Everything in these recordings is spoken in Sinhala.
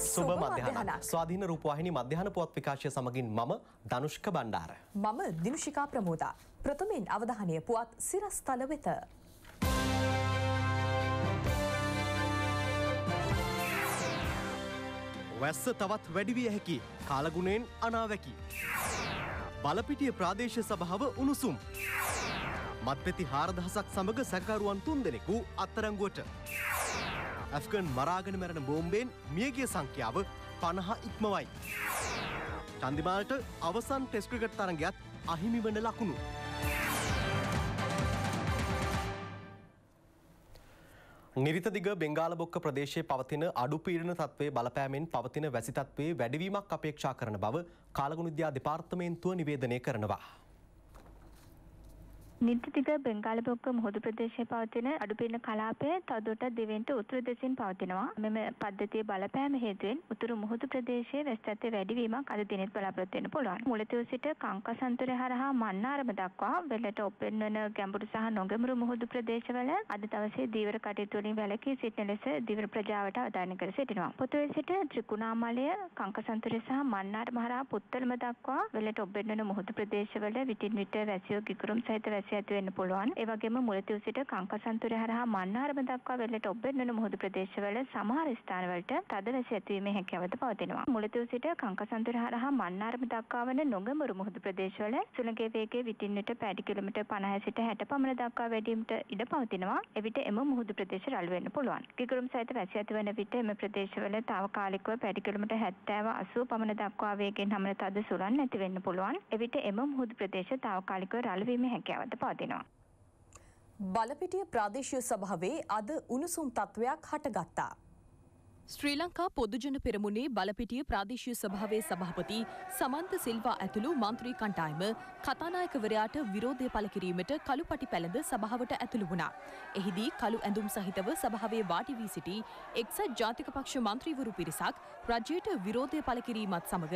සුබ මධ්‍යහන ස්වාධීන රූපවාහිනි මධ්‍යහන පුවත් විකාශය සමගින් මම ධනුෂ්ක බණ්ඩාර. මම දිනුෂිකා ප්‍රමෝදා. ප්‍රථමයෙන් අවධානය පුවත් සිරස්තල වෙත. වැස්ස තවත් වැඩිවිය හැකි කාලගුණයෙන් අනාවැකි. බලපිටිය ප්‍රාදේශ සභාව උණුසුම්. මත්පෙති හාරදහසක් සමඟ සැකරුවන් තුන් දෙනෙකු අත්තරංගුවට. ඇෆ්ගන් මරාගෙන මැරණ බෝම්බෙන් මියගේ සංඛ්‍යාව පණහා ඉක්මවයි. චන්දිමාල්ට අවසන් ටෙස්ක්‍රිකට් තරගයක් අහිමි වන ලකුණු. නිරිතදිග බෙංගාලබොක්ක ප්‍රදේශයේ පවතින අඩුපීඩන තත්ත්වයේ බලපෑමෙන් පවතින වැසිතත්වයේ වැඩිවීමක් අපේක්ෂා කරන බව කාලගුණුද්‍යා දෙපාර්තමේන්තුව නිවේදනය කරනවා. නිත්‍යතිග බෙන්ගාලපොක්ක මුහුදු ප්‍රදේශයේ පවතින අඩුපින්න කලාපය තවදුරටත් දිවෙන්ට උතුරු දෙසින් පවතිනවා. මෙම පද්ධතියේ බලපෑම හේතුවෙන් උතුරු මුහුදු ප්‍රදේශයේ වැස්තත්ත්වයේ වැඩිවීමක් අද දිනෙත් බලාපොරොත්තු වෙන්න පුළුවන්. මුලතිව් සිට කංකසන්තුරය හරහා මන්නාරම දක්වා වෙලට ඔපෙන් වෙන ගැඹුරු සහ නොගැඹුරු මුහුදු ප්‍රදේශවල අද දවසේ දීවර කටයුතු වලින් වැළකී සිටින ලෙස දීවර ප්‍රජාවට අවධානය කර සිටිනවා. පොතුවේ සිට ත්‍රිකුණාමලය කංකසන්තුරය සහ මන්නාරම හරහා පුත්තලම දක්වා වෙලට ඔබෙන් වෙන මුහුදු ප්‍රදේශවල විටින් විට වැසියෝ කිකුරුම් සහිත වැසියෝ ප්‍රදේශය ඇති වෙන්න පුළුවන්. ඒ වගේම මුලතිව් සිට කංකසන්තුර හරහා මන්නාරම දක්වා වෙල්ලට ඔබෙන්නන මුහුදු ප්‍රදේශවල සමහර ස්ථානවලට තද වැසි ඇතිවීමේ හැකියාවද පවතිනවා. මුලතිව් සිට කංකසන්තුර හරහා මන්නාරම දක්වා වන නොගඹුරු මුහුදු ප්‍රදේශවල සුළඟේ වේගය විටින් විට පැටි කිලෝමීටර් 50 සිට 60 පමණ දක්වා වැඩිවීමට ඉඩ පවතිනවා. එවිට එම මුහුදු ප්‍රදේශ රළු වෙන්න පුළුවන්. කිගුරුම් සහිත වැසි ඇතිවන විට එම ප්‍රදේශවල తాවකාලිකව පැටි කිලෝමීටර් 70 80 පමණ දක්වා වේගෙන් හමන තද සුළං නැති වෙන්න පුළුවන්. එවිට එම මුහුදු ප්‍රදේශ తాවකාලිකව රළු වීමේ හැකියාවද පවතිනවා. බලපිටිය ප්‍රාදේශීය සභාවේ අද උණුසුම් තත්ත්වයක් හටගත්තා. ශ්‍රී ලංකා පොදුජන පෙරමුණේ බලපිටිය ප්‍රාදේශීය සභාවේ සභාපති සමන්ත සිල්වා ඇතුළු මන්ත්‍රී කණ්ඩායම කතානායකවරයාට විරෝධය පළ කිරීමට කළුපටි පැළඳ සභාවට ඇතුළු වුණා. එහිදී කළු ඇඳුම් සහිතව සභාවේ වාඩි වී සිටි එක්සත් ජාතික පක්ෂ මන්ත්‍රීවරු පිරිසක් රජයට විරෝධය පළ කිරීමත් සමග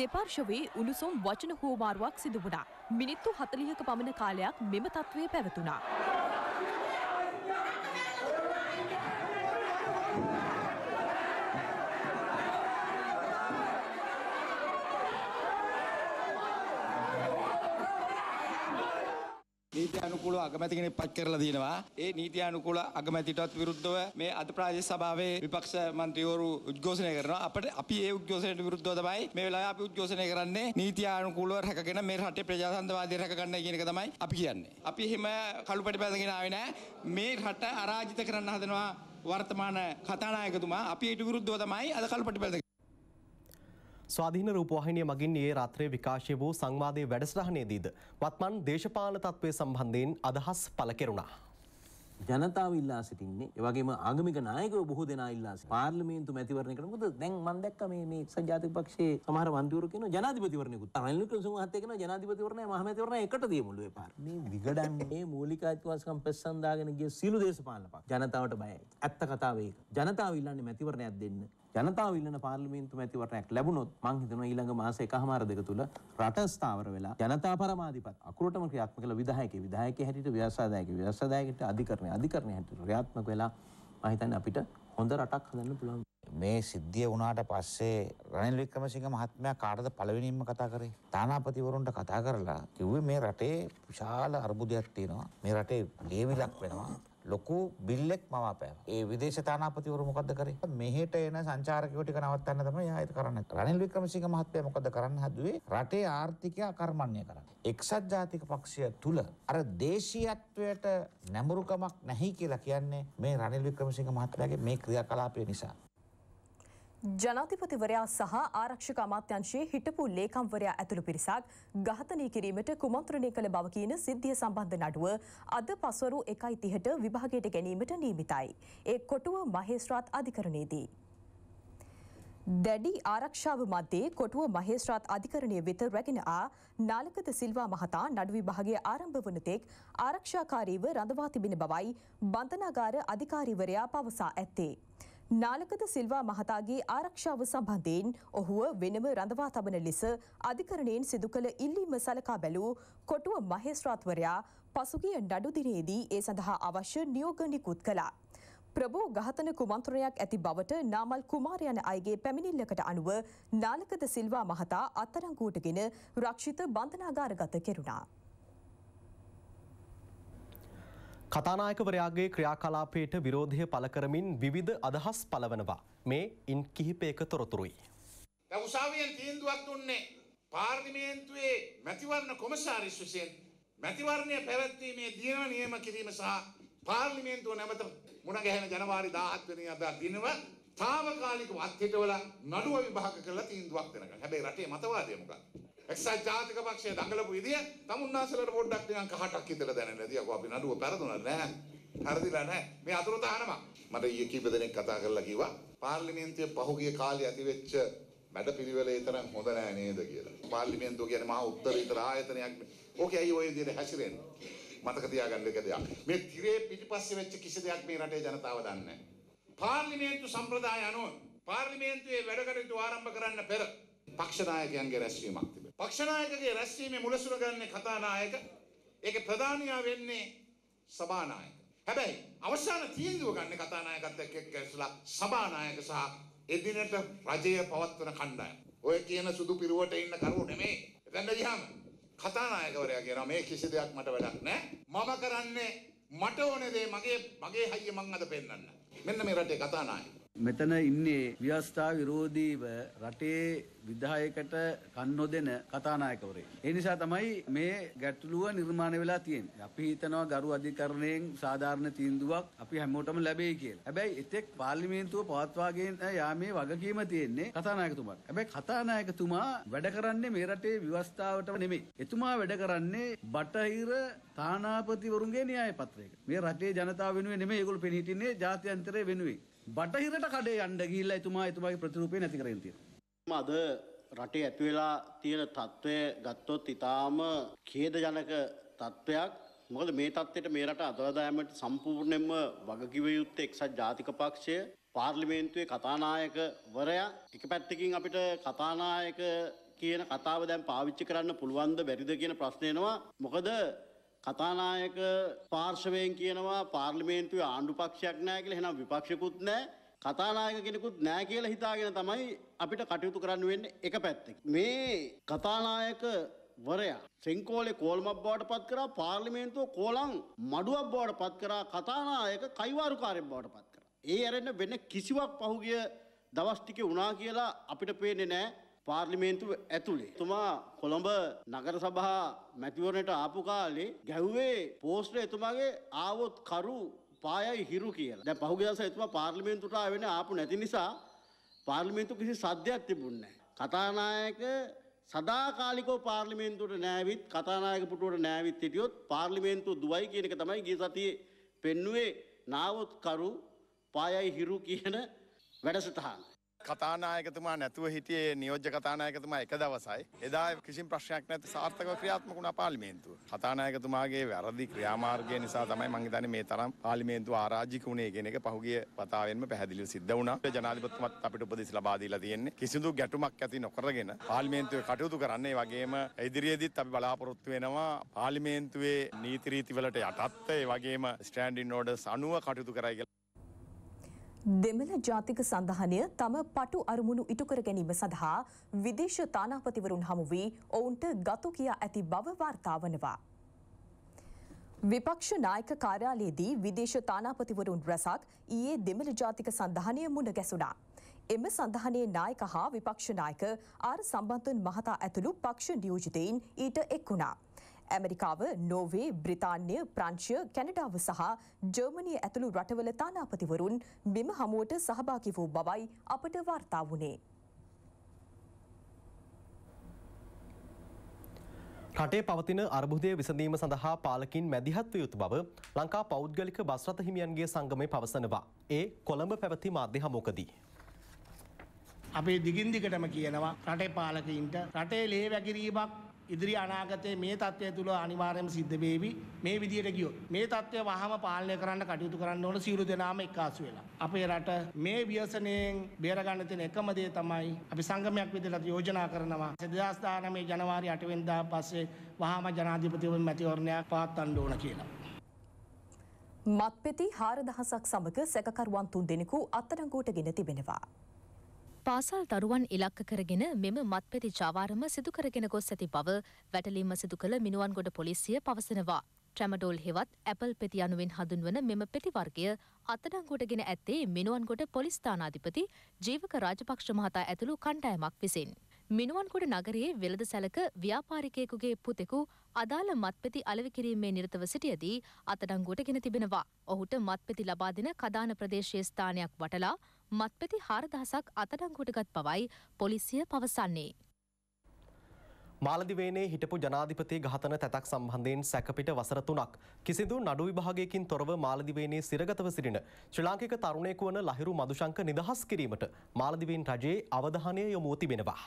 දෙපාර්ශවයේ උණුසුම් වචන හුවමාරුවක් සිදු වුණා. මිනිත්තු 40ක පමණ කාලයක් මෙම තත්ත්වය පැවතුණා. නීති අනුකූලව අගමැති කෙනෙක් පත් කරලා දිනවා. ඒ නීති අනුකූල අගමැතිටත් විරුද්ධව මේ අද ප්‍රාදේශ සභාවේ විපක්ෂ මන්ත්‍රීවරු උද්ඝෝෂණය කරනවා. අපිට අපි ඒ උද්ඝෝෂණයට විරුද්ධව තමයි මේ වෙලාවේ අපි උද්ඝෝෂණය කරන්නේ නීති අනුකූලව රැකගෙන මේ රටේ ප්‍රජාතන්ත්‍රවාදී රැකගන්න කියන එක තමයි අපි කියන්නේ. අපි එහෙම කළුපැටි පැඳගෙන ආවේ නෑ. මේ රට අරාජිත කරන්න හදනවා වර්තමාන කතානායකතුමා අපි ඊට විරුද්ධව තමයි අද කල්පටි පැඳගෙන ස්වාධීන රූපවාහිනිය මගින් ඒ රාත්‍රයේ විකාශය වූ සංවාදයේ වැඩසටහනේදීද වත්මන් දේශපාලන තත්ත්වය සම්බන්ධයෙන් අදහස් පළ කෙරුණා. ජනතාව ඉල්ලා සිටින්නේ ඒවගේම ආගමික නායකයෝ බොහෝ දෙනා ඉල්ලා සිටිනවා පාර්ලිමේන්තු මැතිවරණයකට මොකද දැන් මම දැක්ක මේ මේ සංජාතික පක්ෂයේ සමහර මන්ත්‍රීවරු කියනවා ජනාධිපතිවරණයකුත් රනිල් වික්‍රමසිංහත් කියනවා ජනාධිපතිවරණය මහමැතිවරණය එකට දියමුළු ඒ පාර මේ විගඩන්නේ මූලික අයිතිවාසිකම් පෙස්සන් දාගෙන ගිය සියලු දේශපාලන පක්ෂ ජනතාවට බයයි ඇත්ත කතාව ඒක ජනතාව ඉල්ලන්නේ මැතිවරණයක් දෙන්න ජනතාව ඉල්ලන පාර්ලිමේන්තු මැතිවරණයක් ලැබුණොත් මං හිතනවා ඊළඟ මාස එකහමාර දෙක තුල රට ස්ථාවර වෙලා ජනතා පරමාධිපත් අකුරටම ක්‍රියාත්මක කළ විධායකේ විධායකේ හැටියට ව්‍යවසායදායකේ ව්‍යවසායදායකේට අධිකරණය අධිකරණය හැටියට ක්‍රියාත්මක වෙලා මම හිතන්නේ අපිට හොඳ රටක් හදන්න පුළුවන් මේ සිද්ධිය වුණාට පස්සේ රනිල් වික්‍රමසිංහ මහත්මයා කාටද පළවෙනිම කතා කරේ? තානාපතිවරුන්ට කතා කරලා කිව්වේ මේ රටේ විශාල අර්බුදයක් තියෙනවා. මේ රටේ ලියවිලක් වෙනවා. ලොකු බිල්ලෙක් මවාපෑවා. ඒ විදේශ තානාපතිවරු මොකද්ද කරේ? මෙහෙට එන සංචාරකයෝ ටික නවත්තන්න තමයි එයා ඒක කරන්නේ. රනිල් වික්‍රමසිංහ මහත්මයා මොකද කරන්න හදුවේ? රටේ ආර්ථිකය අකර්මණ්‍ය කරන්න. එක්සත් ජාතික පක්ෂය තුල අර දේශීයත්වයට නැඹුරුකමක් නැහැ කියලා කියන්නේ මේ රනිල් වික්‍රමසිංහ මහත්මයාගේ මේ ක්‍රියාකලාපය නිසා. ජනාධිපතිවරයා සහ ආරක්ෂක අමාත්‍යංශයේ හිටපු ලේකම්වරයා ඇතුළු පිරිසක් ඝාතනය කිරීමට කුමන්ත්‍රණය කළ බව කියන සිද්ධිය සම්බන්ධ නඩුව අද පස්වරු 1.30ට විභාගයට ගැනීමට නියමිතයි. ඒ කොටුව මහේස්ත්‍රාත් අධිකරණයේදී. දැඩි ආරක්ෂාව මැදේ කොටුව මහේස්ත්‍රාත් අධිකරණය වෙත රැගෙන ආ නාලකත සිල්වා මහතා නඩු විභාගය ආරම්භ වන තෙක් ආරක්ෂාකාරීව රඳවා තිබෙන බවයි බන්ධනාගාර අධිකාරීවරයා පවසා ඇත්තේ. නාලකද සිල්වා මහතාගේ ආරක්ෂාව සම්බන්ධයෙන් ඔහුව වෙනම රඳවා තබන ලෙස අධිකරණයෙන් සිදු කළ ඉල්ලීම සලකා බැලූ කොටුව මහේස්ත්‍රාත්වරයා පසුගිය නඩුදිනේදී ඒ සඳහා අවශ්‍ය නියෝග නිකුත් කළා. ප්‍රභූ ගහතන කුමන්ත්‍රණයක් ඇති බවට නාමල් කුමාරයන අයගේ පැමිණිල්ලකට අනුව නාලකද සිල්වා මහතා අත්තරංගූටගෙන රක්ෂිත බන්ධනාගාරගත කෙරුණා. කතානායකවරයාගේ ක්‍රියාකලාපයට විරෝධය පලකරමින් විවිධ අදහස් පලවනවා. මේ ඉන් කිහිපයක තොරතුරුයි. උසාවියෙන් තීන්දුවක් දුන්නේ පාර්ලිමේන්තුවේ මැතිවරණ කොමසාරිස් විසින් මැතිවරණය පැවැත්වීමේ දිනව නියම කිරීම සහ පාර්ලිමේන්තුව නැවත මුණගැහෙන ජනවාරි 17 වෙනිදා අද දිනව తాවකාලිකව අත්හිටවලා නඩුව විභාග කරලා තීන්දුවක් දෙනකල්. හැබැයි රටේ මතවාදය මොකක්ද? එක්සත් ජාතික පක්ෂය දඟලපු විදිය තමුන්නාසලට පොඩ්ඩක් නිකන් කහටක් ඉඳලා දැනෙන්න ඇති. අකෝ අපි නඩුව පෙරදුනා නෑ. හරිදලා නෑ. මේ අතුරුදහනම. මට ඊයේ කීප දෙනෙක් කතා කරලා කිව්වා පාර්ලිමේන්තුවේ පහුගිය කාලේ ඇතිවෙච්ච වැඩපිළිවෙලේ තරම් හොඳ නෑ නේද කියලා. පාර්ලිමේන්තුව කියන්නේ මහා උත්තරීතර ආයතනයක්. ඕකේ ඇයි ඔය විදියට හැසිරෙන්නේ? මතක තියාගන්න එක දෙයක්. මේ තිරේ පිටිපස්සේ වෙච්ච කිසි දෙයක් මේ රටේ ජනතාව දන්නේ නැහැ. පාර්ලිමේන්තු සම්ප්‍රදාය අනුව පාර්ලිමේන්තුවේ වැඩ කටයුතු ආරම්භ කරන්න පෙර පක්ෂ නායකයන්ගේ රැස්වීමක් පක්ෂනායකගේ රැස්වීමේ මුලසුර ගන්න කතානායක ඒකේ ප්‍රධානියා වෙන්නේ සභානායක. හැබැයි අවසාන තීන්දුව ගන්න කතානායකත් එක්ක ඇසලා සභානායක සහ එදිනට රජය පවත්වන කණ්ඩායම. ඔය කියන සුදු පිරුවට ඉන්න කරුවෝ නෙමෙයි. එතන ගියාම කතානායකවරයා කියනවා මේ කිසි දෙයක් මට වැඩක් නැහැ. මම කරන්නේ මට ඕන දේ මගේ මගේ හයිය මං අද පෙන්වන්න. මෙන්න මේ රටේ කතානායක. මෙතන ඉන්නේ ව්‍යවස්ථා විරෝධීව රටේ විධායකට කන් නොදෙන කතානායකවරේ. ඒ නිසා තමයි මේ ගැටලුව නිර්මාණය වෙලා තියෙන්නේ. අපි හිතනවා ගරු අධිකරණයෙන් සාධාරණ තීන්දුවක් අපි හැමෝටම ලැබෙයි කියලා. හැබැයි එතෙක් පාර්ලිමේන්තුව පවත්වාගෙන යාමේ වගකීම තියෙන්නේ කතානායකතුමාට. හැබැයි කතානායකතුමා වැඩ කරන්නේ මේ රටේ ව්‍යවස්ථාවට නෙමෙයි. එතුමා වැඩ කරන්නේ බටහිර තානාපතිවරුන්ගේ න්‍යාය පත්‍රයකට. මේ රටේ ජනතාව වෙනුවෙන් නෙමෙයි ඒගොල්ලෝ පෙනී සිටින්නේ ජාත්‍යන්තරය වෙනුවෙන්. බටහිරට කඩේ යන්න ගිහිල්ලා එතුමා එතුමාගේ ප්‍රතිරූපේ නැති කරගෙන තියෙනවා. අද රටේ ඇති වෙලා තියෙන తත්වය ගත්තොත් ඊටාම ඛේදජනක తත්වයක් මොකද මේ தත්ත්වයට මේ රට අදවදායමට සම්පූර්ණයෙන්ම වගකිව යුත්තේ එක්සත් ජාතික පක්ෂය පාර්ලිමේන්තුවේ කතානායකවරයා එක පැත්තකින් අපිට කතානායක කියන කතාව දැන් පාවිච්චි කරන්න පුළුවන්ද බැරිද කියන ප්‍රශ්න එනවා මොකද කතානායක පාර්ශවයෙන් කියනවා පාර්ලිමේන්තුවේ ආණ්ඩු පක්ෂයක් නැහැ කියලා එහෙනම් විපක්ෂිකුත් නැහැ කතානායක කෙනෙකුත් නෑ කියලා හිතාගෙන තමයි අපිට කටයුතු කරන්න වෙන්නේ එක පැත්තකින්. මේ කතානායක වරයා සෙංකෝලේ කෝල්මක් බවට පත් කරා පාර්ලිමේන්තුව කෝලං මඩුවක් බවට පත් කරා කතානායක කයිවාරුකාරයෙක් බවට පත් කරා. ඒ ඇරෙන්න වෙන කිසිවක් පහුගිය දවස් ටිකේ වුණා කියලා අපිට පේන්නේ නෑ. පාර්ලිමේන්තුව ඇතුළේ. තුමා කොළඹ නගර සභා මැතිවරණයට ආපු කාලේ ගැහුවේ පෝස්ටර් එතුමාගේ ආවොත් කරු පායයි හිරු කියලා. දැන් පහුගිය දවසේ එතුමා පාර්ලිමේන්තුවට ආවෙ නෑ ආපු නැති නිසා පාර්ලිමේන්තු කිසි සද්දයක් තිබුණේ නෑ. කතානායක සදාකාලිකව පාර්ලිමේන්තුවට නෑවිත් කතානායක පුටුවට නෑවිත් හිටියොත් පාර්ලිමේන්තුව දුවයි කියන එක තමයි ගිය සතියේ පෙන්නුවේ නාවොත් කරු පායයි හිරු කියන වැඩසටහන. කතානායකතුමා නැතුව හිටියේ නියෝජ්‍ය කතානායකතුමා එක දවසයි. එදා කිසිම ප්‍රශ්නයක් නැති සාර්ථකව ක්‍රියාත්මක වුණා පාර්ලිමේන්තුව. කතානායකතුමාගේ වැරදි ක්‍රියාමාර්ගය නිසා තමයි මම හිතන්නේ මේ තරම් පාර්ලිමේන්තුව ආරාජික වුණේ කියන එක පහුගිය වතාවෙන්ම පැහැදිලිව සිද්ධ වුණා. ජනාධිපතිතුමත් අපිට උපදෙස් ලබා දීලා තියෙන්නේ. කිසිදු ගැටුමක් ඇති නොකරගෙන පාර්ලිමේන්තුවේ කටයුතු කරන්න. ඒ වගේම ඉදිරියේදීත් අපි බලාපොරොත්තු වෙනවා පාර්ලිමේන්තුවේ නීති රීති වලට යටත්ව ඒ වගේම ස්ටෑන්ඩින් ඕඩර්ස් අනුව කටයුතු කරයි කියලා දෙමළ ජාතික සඳහනය තම පටු අරමුණු ඉටුකර ගැනීම සඳහා විදේශ තානාපතිවරුන් හමු වී ඔවුන්ට ගතු කියා ඇති බව වාර්තාවනවා. විපක්ෂ නායක කාර්යාලයේදී විදේශ තානාපතිවරුන් රැසක් ඊයේ දෙමළ ජාතික සඳහනය මුණ ගැසුණා. එම සඳහනයේ නායක හා විපක්ෂ නායක ආර් සම්බන්ධන් මහතා ඇතුළු පක්ෂ නියෝජිතයින් ඊට එක් වුණා. ඇමරිකාව, නෝවේ, බ්‍රිතාන්‍ය, ප්‍රංශය, කැනඩාව සහ ජර්මනිය ඇතුළු රටවල තානාපතිවරුන් මෙම හමුවට සහභාගි වූ බවයි අපට වාර්තා වුණේ. රටේ පවතින අර්බුදය විසඳීම සඳහා පාලකින් මැදිහත්ව යුතු බව ලංකා පෞද්ගලික බස්රත හිමියන්ගේ සංගමය පවසනවා. ඒ කොළඹ පැවති මාධ්‍ය හමෝකදී. අපේ දිගින්දිකටම කියනවා රටේ පාලකීන්ට රටේ ලේ වැකිරීමක් ඉදිරි අනාගතයේ මේ தත්ත්වය තුල අනිවාර්යයෙන්ම සිද්ධ වෙවි මේ විදියට ගියොත් මේ தත්ත්වය වහම පාලනය කරන්න කටයුතු කරන්න ඕන සියලු දෙනාම එකාසු වෙලා අපේ රට මේ ව්‍යසනයෙන් බේර ගන්න තියෙන එකම දේ තමයි අපි සංගමයක් විදිහට යෝජනා කරනවා 2019 ජනවාරි 8 වෙනිදා පස්සේ වහම ජනාධිපතිවරුන් මැතිවරණයක් පවත්වන්න ඕන කියලා මත්පෙති 4000ක් සමග සැකකරුවන් තුන්දෙනෙකු අත්අඩංගුවට ගෙන තිබෙනවා පාසල් දරුවන් ඉලක්ක කරගෙන මෙම මත්පැති ජාවාරම සිදුකරගෙන ගොස් ඇති බව වැටලීම සිදු කළ මිනුවන්ගොඩ පොලිසිය පවසනවා. ට්‍රැමඩෝල් හෙවත් ඇපල් පෙති අනුවෙන් හඳුන්වන මෙම පෙතිවර්ගය අත්තඩංගොටගෙන ඇත්තේ මිනුවන්ගොඩ පොලිස්ථානාධිපති ජීවක රාජපක්ෂ මහතා ඇතුළු කණ්ඩායමක් විසින්. මිනුවන්ගොඩ නගරයේ වෙළඳ සැලක ව්‍යාපාරිකයෙකුගේ පුතෙකු අදාළ මත්පෙති අලවිකිරීමේ නිරතව සිටියදී අතඩංගොටගෙන තිබෙනවා. ඔහුට මත්පෙති ලබා දෙන කදාන ප්‍රදේශයේ ස්ථානයක් වටලා මත්පැති හාරදහසක් අතඩංකුටගත් බවයි පොලිසිය පවසන්නේ. මාලදිවේනේ හිටපු ජනාධිපති ඝාතන තැතක් සම්බන්ධයෙන් සැකපිට වසර තුනක් කිසිදු නඩු විභාගයකින් තොරව මාලදිවේනේ සිරගතව සිටින ශ්‍රී ලාංකික තරුණයෙකු වන ලහිරු මදුශංක නිදහස් කිරීමට මාලදිවයින් රජයේ අවධානය යොමු තිබෙනවා.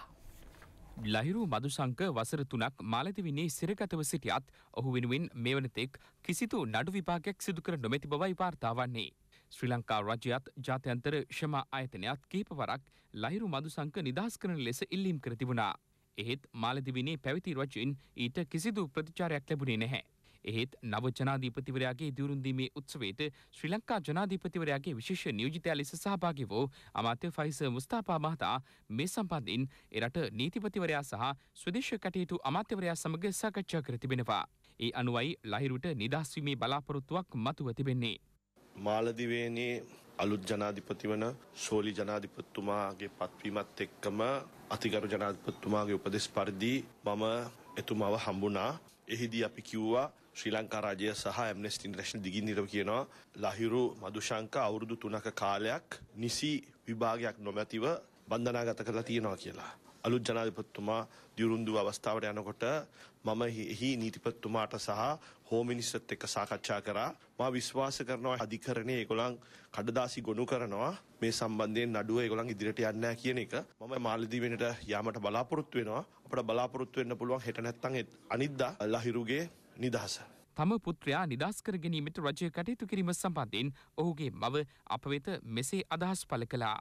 ලහිරු මදුශංක වසර තුනක් මාලදිවිනේ සිරගතව සිටියත් ඔහු වෙනුවෙන් මේ වනතෙක් කිසිදු නඩු විභාගයක් සිදු කර නොමැති බවයි වාර්තා වන්නේ. ශ්‍රී ලංකා රජයත් ජාත්‍යන්තර ශමා ආයතනයත් කීපවරක් ලහිරු මදුසංක නිදහස් කරන ලෙස ඉල්ලීම් කර තිබුණා. එහෙත් මාලදිවිනේ පැවති රජයින් ඊට කිසිදු ප්‍රතිචාරයක් ලැබුණේ නැහැ. එහෙත් නව ජනාධීපතිවරයාගේ දියුරුන්දීමේ උත්සවයට ශ්‍රී ලංකා ජනාධීපතිවරයාගේ විශේෂ නියෝජිතයා ලෙස සහභාගි වූ අමාත්‍ය ෆයිස මුස්තාපා මහතා මේ සම්බන්ධයෙන් එරට නීතිපතිවරයා සහ ස්වදේශ කටයුතු අමාත්‍යවරයා සමග සාකච්ඡා කර තිබෙනවා. ඒ අනුවයි ලහිරුට නිදහස්වීමේ බලාපොරොත්තුවක් මතුව තිබෙන්නේ. මාලදිවේනේ අලුත් ජනාධිපති වන සෝලි ජනාධිපතිතුමාගේ පත්වීමත් එක්කම අතිගරු ජනාධිපතිතුමාගේ උපදෙස් පරිදි මම එතුමාව හම්බුණා. එහිදී අපි කිව්වා ශ්‍රී ලංකා රාජය සහ ඇම්නෙස්ටි ඉන්ටර්නැෂනල් දිගින් නිරව කියනවා ලහිරු මදුශංක අවුරුදු 3ක කාලයක් නිසි විභාගයක් නොමැතිව බන්ධනාගත කරලා තියෙනවා කියලා. අලුත් ජනාධිපතිතුමා දියුරුන්දු අවස්ථාවට යනකොට මම එහි නීතිපතිතුමාට සහ හෝම් මිනිස්ටරත් එක්ක සාකච්ඡා කරා මා විශ්වාස කරනවා අධිකරණයේ ඒගොල්ලන් කඩදාසි ගොනු කරනවා මේ සම්බන්ධයෙන් නඩුව ඒගොල්ලන් ඉදිරියට යන්නේ නැහැ කියන එක මම මාලදීවෙනට යාමට බලාපොරොත්තු වෙනවා අපිට බලාපොරොත්තු වෙන්න පුළුවන් හෙට නැත්තම් අනිද්දා ලහිරුගේ නිදහස තම පුත්‍රයා නිදහස් කර ගැනීමට රජය කටයුතු කිරීම සම්බන්ධයෙන් ඔහුගේ මව අප වෙත මෙසේ අදහස් පළ කළා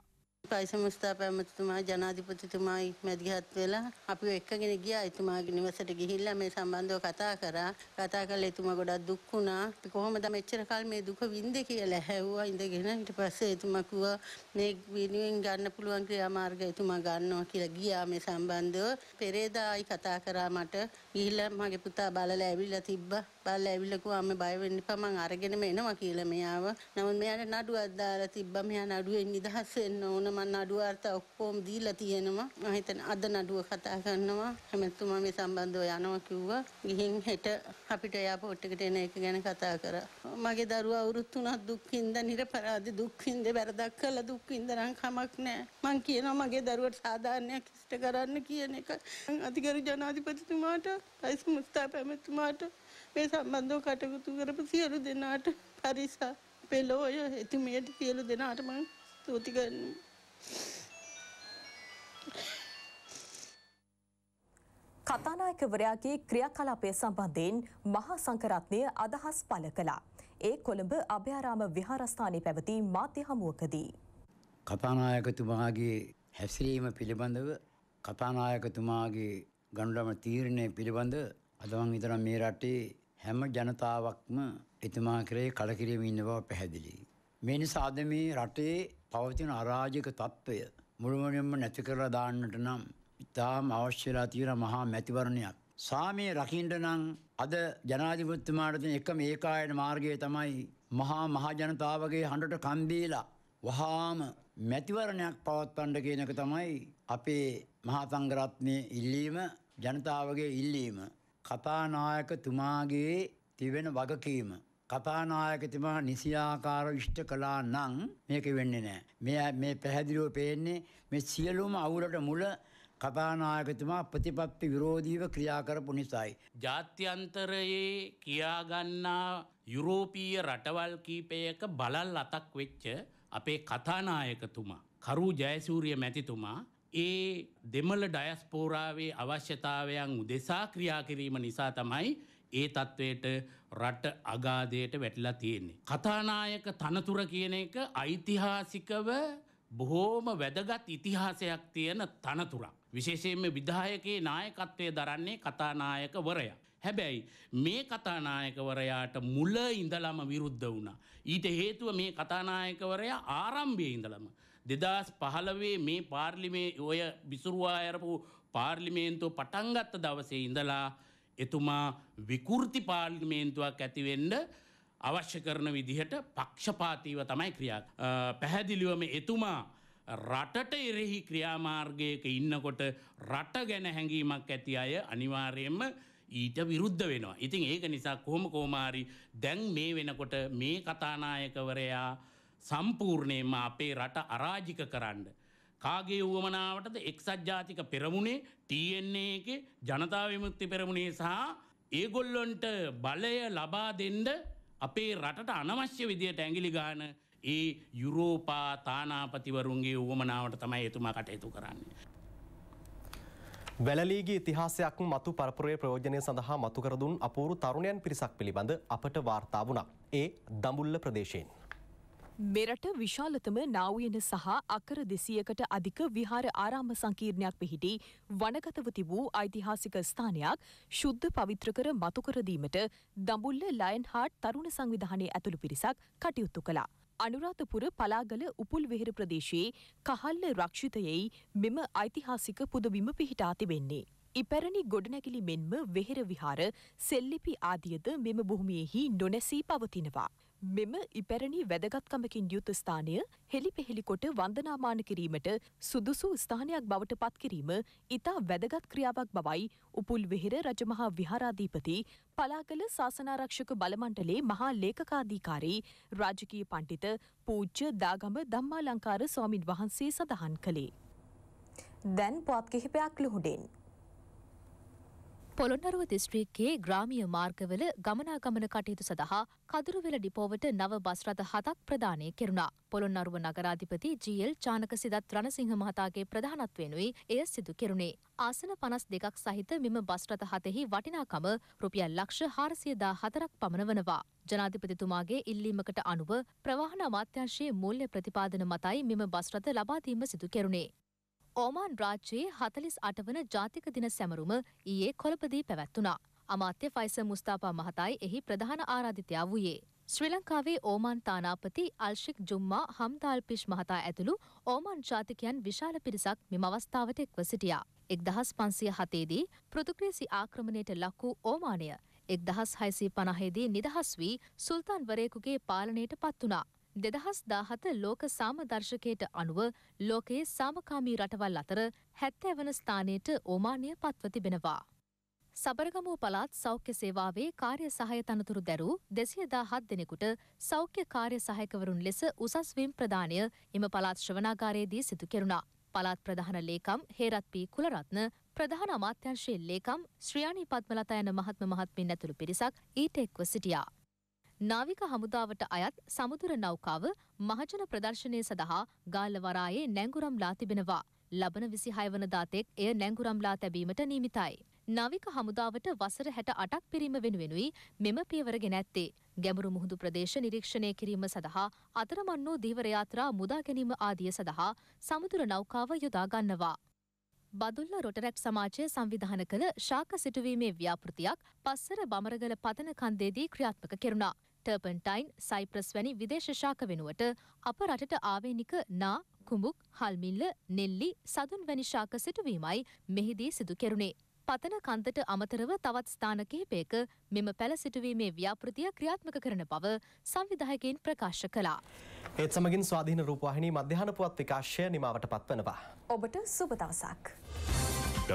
පයිසම ස්ථාපය ඇමතිතුමා ජනාධිපතිතුමායි මැදිහත් වෙලා අපි එක්කගෙන ගියා එතුමාගේ නිවසට ගිහිල්ලා මේ සම්බන්ධව කතා කරා. කතා කරලා එතුමා ගොඩක් දුක් වුණා. අපි කොහොමද මෙච්චර කාල මේ දුක විඳේ කියලා ඇහුවා ඉඳගෙන ඊට පස්සේ එතුමා කිව්වා මේ විනුවෙන් ගන්න පුළුවන් ක්‍රියාමාර්ග එතුමා ගන්නවා කියලා ගියා මේ සම්බන්ධව. පෙරේදායි කතා කරා මට. ගිහිල්ලා මගේ පුතා බලලා ඇවිල්ලා තිබ්බා. බල්ල ඇවිල්ලා කිව්වා අම්මේ බය වෙන්න එපා මං අරගෙනම එනවා කියලා මෙයාව. නමුත් මෙයාට නඩුවක් දාලා තිබ්බා මෙයා නඩුවෙන් නිදහස් වෙන්න ඕන මං නඩුව අර්ථ ඔක්කොම දීලා තියෙනවා. මම හිතන අද නඩුව කතා කරනවා. හැමතුමා මේ සම්බන්ධව යනවා කිව්වා. ගිහින් හෙට අපිට එයාපෝට් එකට එන එක ගැන කතා කරා. මගේ දරුවා අවුරුදු 3ක් දුක් විඳ නිර්පරාදි දුක් විඳ වැරදක් කළා දුක් විඳ නම් කමක් නැහැ. මං කියනවා මගේ දරුවට සාධාරණයක් ඉෂ්ට කරන්න කියන එක අධිකරණ ජනාධිපතිතුමාට අයිස් මුස්තාෆා මහත්මයාට මේ සම්බන්ධව කටයුතු කරපු සියලු දෙනාට පරිසා පෙළෝය එතුමියට සියලු දෙනාට මම ස්තුති කරනවා. කතානායකවරයාගේ ක්‍රියාකලාපය සම්බන්ධයෙන් මහා සංකරත්නය අදහස් පළ කළා. ඒ කොළඹ අභයාරාම විහාරස්ථානයේ පැවති මාධ්‍ය හමුවකදී. කතානායකතුමාගේ හැසිරීම පිළිබඳව කතානායකතුමාගේ ගණුඩම තීරණය පිළිබඳ අදවන් විතරම් මේ රටේ හැම ජනතාවක්ම එතුමා කරේ කලකිරීම ඉන්න බව පැහැදිලියි. මේ නිසා අද මේ රටේ පවතින අරාජක තත්ත්වය මුළුමනින්ම නැති කරලා දාන්නට නම් ඉතාම අවශ්‍යලා තියෙන මහා මැතිවරණයක්. සාමයේ රකින්න නම් අද ජනාධිපතිතුමාට තියෙන එකම ඒකායන මාර්ගය තමයි මහා මහා ජනතාවගේ හඬට කන් දීලා වහාම මැතිවරණයක් පවත්වන්න කියන එක තමයි අපේ මහා සංඝරත්නයේ ඉල්ලීම ජනතාවගේ ඉල්ලීම කතානායකතුමාගේ තිවෙන වගකීම. කතානායකතුමා නිසියාකාර විෂ්ට කලා නම් මේක වෙන්නේ නෑ. මෙ මේ පැහැදිලිව පේන්නේ මෙ සියලුම අවුලට මුල කතානායකතුමා ප්‍රතිපත්ති විරෝධීව ක්‍රියාකරපු නිසයි. ජාත්‍යන්තරයේ කියාගන්නා යුරෝපීය රටවල් කීපයක බලල් අතක් වෙච්ච අපේ කතානායකතුමා. කරු ජයසූරිය මැතිතුමා ඒ දෙමළ ඩයස්පෝරාවේ අවශ්‍යතාවයන් උදෙසා ක්‍රියා කිරීම නිසා තමයි ඒ තත්ත්වයට රට අගාදයට වැටිලා තියෙන්නේ. කතානායක තනතුර කියන එක ඓතිහාසිකව බොහෝම වැදගත් ඉතිහාසයක් තියෙන තනතුරක්. විශේෂයෙන්ම විධායකයේ නායකත්වය දරන්නේ කතානායකවරයා. හැබැයි මේ කතානායකවරයාට මුල ඉඳලම විරුද්ධ වුණා. ඊට හේතුව මේ කතානායකවරයා ආරම්භයේ ඉඳලම දෙදස් පහළවේ මේ පාර්ලිමේ ඔය විසුරුවා ඇරපු පාර්ලිමේන්තුව පටන්ගත්ත දවසේ ඉඳලා එතුමා විකෘති පාර්ලිමේන්තුවක් ඇතිවෙන්ඩ අවශ්‍ය කරන විදිහට පක්ෂපාතීව තමයි ක්‍රියාත්. පැහැදිලිවම එතුමා රටට එරෙහි ක්‍රියාමාර්ගයක ඉන්නකොට රට ගැන හැඟීමක් ඇති අය අනිවාර්යෙන්ම ඊට විරුද්ධ වෙනවා. ඉතින් ඒක නිසා කොහොම කෝමාරි දැන් මේ වෙනකොට මේ කතානායකවරයා සම්පූර්ණයෙන්ම අපේ රට අරාජික කරන්න. කාගේ වුවමනාවටද එක්සත් ජාතික පෙරමුණේ TNA එක ජනතා විමුක්ති පෙරමුණේ සහ ඒගොල්ලොන්ට බලය ලබා දෙන්න අපේ රටට අනවශ්‍ය විදියට ඇඟිලි ගාන ඒ යුරෝපා තානාපතිවරුන්ගේ වුවමනාවට තමයි එතුමා කටයුතු කරන්නේ. වැලලීගේ ඉතිහාසයක් මතු පරපුරේ ප්‍රයෝජනය සඳහා මතුකරදුන් අපූරු තරුණයන් පිරිසක් පිළිබඳ අපට වාර්තා වුණා. ඒ දඹුල්ල ප්‍රදේශයෙන්. මෙරට විශාලතම නාවයන සහ අකර දෙසියකට අධික විහාර ආරාම සංකීර්ණයක් පිහිටි වනගතව තිබූ ඓතිහාසික ස්ථානයක් ශුද්ධ පවිත්‍ර කර මතුකරදීමට දඹුල්ල ලයන් හාට් තරුණ සංවිධානය ඇතුළු පිරිසක් කටයුතු කළා. අනුරාධපුර පලාගල උපුල් වෙහෙර ප්‍රදේශයේ කහල්ල රක්ෂිතයෙයි මෙම ඓතිහාසික පුදබිම පිහිටා තිබෙන්නේ. ඉපැරණි ගොඩනැගිලි මෙන්ම වෙහෙර විහාර සෙල්ලිපි ආදියද මෙම භූමියෙහි නොනැසී පවතිනවා. මෙම ඉපැරණි වැදගත්කමකින් යුත ස්ථානය හෙළිපෙහෙළි කොට වන්දනාමාන කිරීමට සුදුසු ස්ථානයක් බවට පත් කිරීම ඉතා වැදගත් ක්‍රියාවක් බවයි උපුල් වෙහෙර රජමහා විහාරාධීපති පලාකල ශාසනාරක්ෂක බලමණ්ඩලේ මහා ලේකකාධිකාරී රාජකීය පණ්ඩිත පූජ්‍ය දාගම ධම්මාලංකාර ස්වාමින් වහන්සේ සඳහන් කළේ. දැන් පොත් කිහිපයක් ලුහුඩෙන් පොළොන්නරුව දිස්ත්‍රික්කයේ ග්‍රාමීය මාර්ගවල ගමනාගමන කටයුතු සඳහා කදුරුවෙල ඩිපෝවට නව බස් රථ හතක් ප්‍රදානය කෙරුණා. පොළොන්නරුව නගරාධිපති ජීල් චානක සිදත් රණසිංහ මහතාගේ ප්‍රධානත්වෙනුයි එය සිදු කෙරුණේ. ආසන පනස් දෙකක් සහිත මෙම බස් රථ හතෙහි වටිනාකම රුපියල් ලක්ෂ හාරසියදා හතරක් පමණ වනවා. ජනාධිපතිතුමාගේ ඉල්ලීමකට අනුව ප්‍රවාහන අමාත්‍යංශයේ මූල්‍ය ප්‍රතිපාදන මතයි මෙම බස් රථ ලබාදීම සිදු කෙරුණේ. ඕමාන් රාජ්‍යයේ හතලිස් අටවන ජාතික දින සැමරුම ඊයේ කොළපදී පැවැත්වුණා. අමාත්‍ය ෆයිස මුස්ථාපා මහතායි එහි ප්‍රධාන ආරාධිතයා වූයේ. ශ්‍රී ලංකාවේ ඕමාන් තානාපති අල්ශික් ජුම්මා හම්තාල්පිෂ් මහතා ඇතුළු ඕමාන් ජාතිකයන් විශාල පිරිසක් මෙම අවස්ථාවට එක්ව සිටියා. එක්දහස් පන්සිය හතේදී පෘතුග්‍රීසි ආක්‍රමණයට ලක්වූ ඕමානය එක්දහස් හයිසී පනහේදී නිදහස් වී සුල්තාන්වරයෙකුගේ පාලනයට පත් වනා. දෙදහස් දාහත ලෝක සාමදර්ශකයට අනුව ලෝකයේ සාමකාමී රටවල් අතර හැත්තැවන ස්ථානයට ඕමානය පත්ව තිබෙනවා. සබරගමූ පළාත් සෞඛ්‍ය සේවාවේ කාර්ය සහය තනතුරු දැරූ දෙසියදා හත් දෙනෙකුට සෞඛ්‍ය කාර්ය සහයකවරුන් ලෙස උසස්වීම් ප්‍රධානය එම පළාත් ශ්‍රවනාගාරයේදී සිදු කෙරුණා. පළාත් ප්‍රධාන ලේකම් හේරත්පී කුලරත්න ප්‍රධාන අමාත්‍යංශයේ ලේකම් ශ්‍රියානී පත්මලතා යන මහත්ම මහත්මින් ඇතුළු පිරිසක් ඊට එක්ව සිටියා. නාවික හමුදාවට අයත් සමුදුර නෞකාව මහජන ප්‍රදර්ශනය සඳහා ගාල්ලවරායේ නැංගුරම්ලා තිබෙනවා. ලබන විසි හයවනදාතෙක් එය නැංගුරම්ලා තැබීමට නීමිතයි. නවික හමුදාවට වසර හැට අටක් පිරීම වෙනුවෙනුයි මෙම පියවර ගෙනැත්තේ. ගැඹුරු මුහුදු ප්‍රදේශ නිරීක්ෂණය කිරීම සඳහා අතරමන් වූ දීවරයාත්‍රා මුදා ගැනීම ආදිය සඳහා සමුදුර නෞකාව යොදා ගන්නවා. බදුල්ල රොටරැක් සමාජය සංවිධාන කළ ශාක සිටුවීමේ ව්‍යාපෘතියක් පස්සර බමරගල පතන කන්දේදී ක්‍රියාත්මක කෙරුණා. ටර්පන්ටයින් සයිප්‍රස් වැනි විදේශ ශාක වෙනුවට අප රටට ආවේනික නා කුඹුක් හල්මිල්ල නෙල්ලි සදුන් වැනි ශාක සිටුවීමයි මෙහිදී සිදු කෙරුණේ. පතන කන්දට අමතරව තවත් ස්ථාන කිහිපයක මෙම පැළ සිටුවීමේ ව්‍යාපෘතිය ක්‍රියාත්මක කරන බව සංවිධායකයින් ප්‍රකාශ කළා. ඒත් සමගින් ස්වාධීන රූපවාහිනී මධ්‍යහන පුවත් විකාශය නිමාවට පත්වනවා. ඔබට සුබ දවසක්.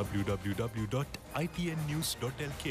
www.ipnnews.lk